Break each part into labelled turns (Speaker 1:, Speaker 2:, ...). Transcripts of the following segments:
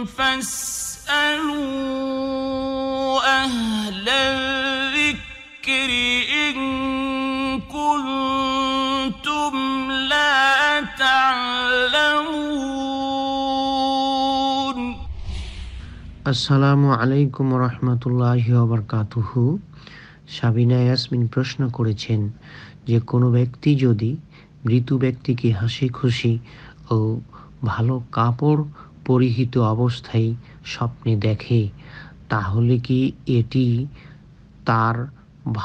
Speaker 1: আসসালামু আলাইকুম রহমতুল্লাহি অবরকাতুহু সাবিনা ইয়াসমিন প্রশ্ন করেছেন যে কোনো ব্যক্তি যদি মৃত ব্যক্তিকে হাসি খুশি ও ভালো কাপড় পরিহিত অবস্থায় স্বপ্নে দেখে তাহলে কি এটি তার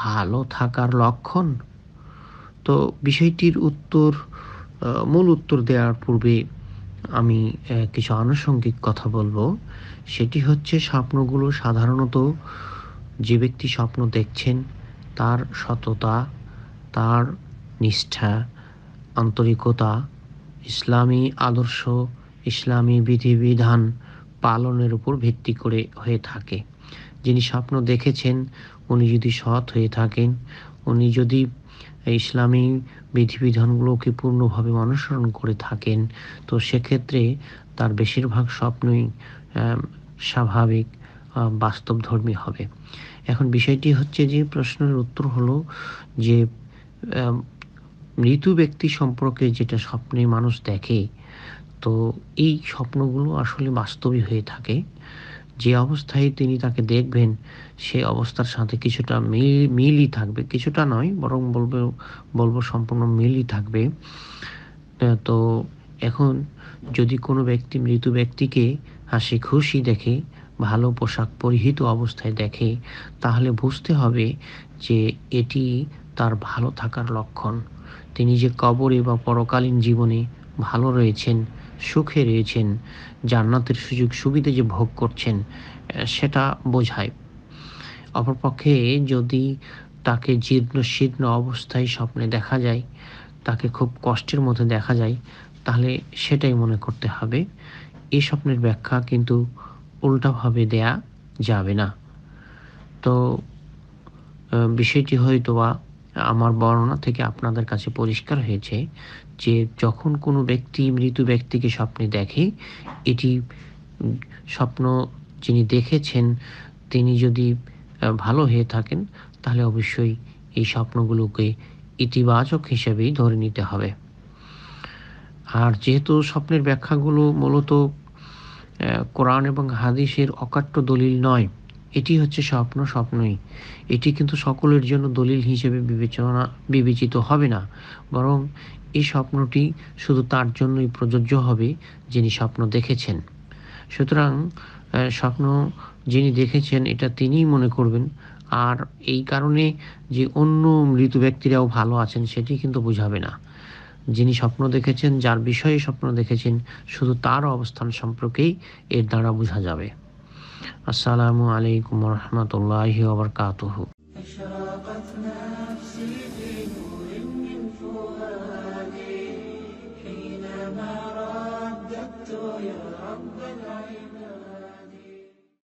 Speaker 1: ভালো থাকার লক্ষণ তো বিষয়টির উত্তর মূল উত্তর দেওয়ার পূর্বে আমি কিছু আনুষঙ্গিক কথা বলবো সেটি হচ্ছে স্বপ্নগুলো সাধারণত যে ব্যক্তি স্বপ্ন দেখছেন তার সততা তার নিষ্ঠা আন্তরিকতা ইসলামী আদর্শ ইসলামী বিধিবিধান পালনের উপর ভিত্তি করে হয়ে থাকে যিনি স্বপ্ন দেখেছেন উনি যদি সৎ হয়ে থাকেন উনি যদি ইসলামী বিধিবিধানগুলোকে পূর্ণভাবে অনুসরণ করে থাকেন তো সেক্ষেত্রে তার বেশিরভাগ স্বপ্নই স্বাভাবিক বাস্তবধর্মী হবে এখন বিষয়টি হচ্ছে যে প্রশ্নের উত্তর হলো যে মৃত ব্যক্তি সম্পর্কে যেটা স্বপ্নে মানুষ দেখে তো এই স্বপ্নগুলো আসলে বাস্তবই হয়ে থাকে যে অবস্থায় তিনি তাকে দেখবেন সে অবস্থার সাথে কিছুটা মিল মিলই থাকবে কিছুটা নয় বরং বলবে বলবো সম্পূর্ণ মিলই থাকবে তো এখন যদি কোনো ব্যক্তি মৃত ব্যক্তিকে হাসি খুশি দেখে ভালো পোশাক পরিহিত অবস্থায় দেখে তাহলে বুঝতে হবে যে এটি তার ভালো থাকার লক্ষণ তিনি যে কবরে বা পরকালীন জীবনে ভালো রয়েছেন সুখে রয়েছেন জান্নাতের সুযোগ সুবিধে যে ভোগ করছেন সেটা বোঝায় অপরপক্ষে যদি তাকে জীর্ণ শীর্ণ অবস্থায় স্বপ্নে দেখা যায় তাকে খুব কষ্টের মধ্যে দেখা যায় তাহলে সেটাই মনে করতে হবে এই স্বপ্নের ব্যাখ্যা কিন্তু উল্টাভাবে দেয়া যাবে না তো বিষয়টি হয়তো বা আমার বর্ণনা থেকে আপনাদের কাছে পরিষ্কার হয়েছে যে যখন কোনো ব্যক্তি মৃত ব্যক্তিকে স্বপ্নে দেখে এটি স্বপ্ন যিনি দেখেছেন তিনি যদি ভালো হয়ে থাকেন তাহলে অবশ্যই এই স্বপ্নগুলোকে ইতিবাচক হিসেবেই ধরে নিতে হবে আর যেহেতু স্বপ্নের ব্যাখ্যাগুলো মূলত কোরআন এবং হাদিসের অকাট্য দলিল নয় এটি হচ্ছে স্বপ্ন স্বপ্নই এটি কিন্তু সকলের জন্য দলিল হিসেবে বিবেচনা বিবেচিত হবে না বরং এই স্বপ্নটি শুধু তার জন্যই প্রযোজ্য হবে যিনি স্বপ্ন দেখেছেন সুতরাং স্বপ্ন যিনি দেখেছেন এটা তিনিই মনে করবেন আর এই কারণে যে অন্য মৃত ব্যক্তিরাও ভালো আছেন সেটি কিন্তু বোঝাবে না যিনি স্বপ্ন দেখেছেন যার বিষয়ে স্বপ্ন দেখেছেন শুধু তার অবস্থান সম্পর্কেই এর দ্বারা বোঝা যাবে আসসালামু আলাইকুম রহমতুল্লাহ ওবরকাতহ